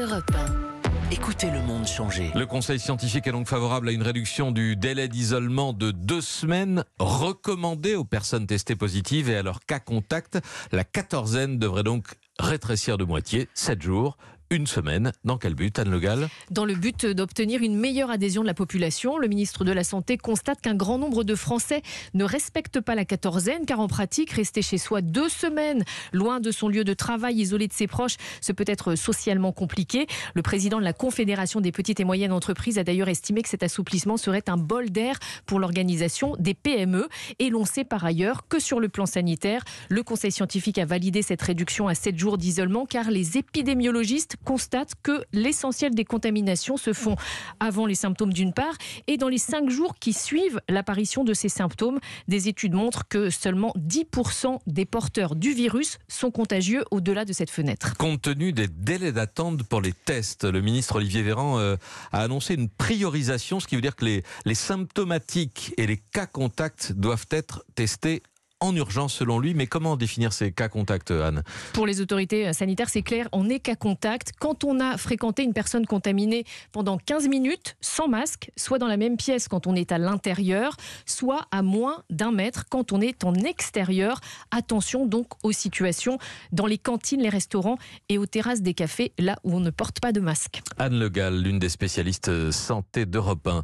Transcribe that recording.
Europe Écoutez le monde changer. Le Conseil scientifique est donc favorable à une réduction du délai d'isolement de deux semaines recommandé aux personnes testées positives et à leurs cas contacts. La quatorzaine devrait donc rétrécir de moitié, 7 jours, une semaine. Dans quel but, Anne Le Dans le but d'obtenir une meilleure adhésion de la population, le ministre de la Santé constate qu'un grand nombre de Français ne respectent pas la quatorzaine, car en pratique, rester chez soi deux semaines, loin de son lieu de travail, isolé de ses proches, ce peut être socialement compliqué. Le président de la Confédération des petites et moyennes entreprises a d'ailleurs estimé que cet assouplissement serait un bol d'air pour l'organisation des PME. Et l'on sait par ailleurs que sur le plan sanitaire, le Conseil scientifique a validé cette réduction à 7 jours d'isolement, car les épidémiologistes constate que l'essentiel des contaminations se font avant les symptômes d'une part et dans les cinq jours qui suivent l'apparition de ces symptômes. Des études montrent que seulement 10% des porteurs du virus sont contagieux au-delà de cette fenêtre. Compte tenu des délais d'attente pour les tests, le ministre Olivier Véran euh, a annoncé une priorisation, ce qui veut dire que les, les symptomatiques et les cas contacts doivent être testés en urgence selon lui. Mais comment définir ces cas contacts, Anne Pour les autorités euh, sanitaires, c'est clair, on est cas contact quand on a fréquenté une personne contaminée pendant 15 minutes sans masque, soit dans la même pièce quand on est à l'intérieur, soit à moins d'un mètre quand on est en extérieur. Attention donc aux situations dans les cantines, les restaurants et aux terrasses des cafés, là où on ne porte pas de masque. Anne Le Gall, l'une des spécialistes euh, santé d'Europe 1.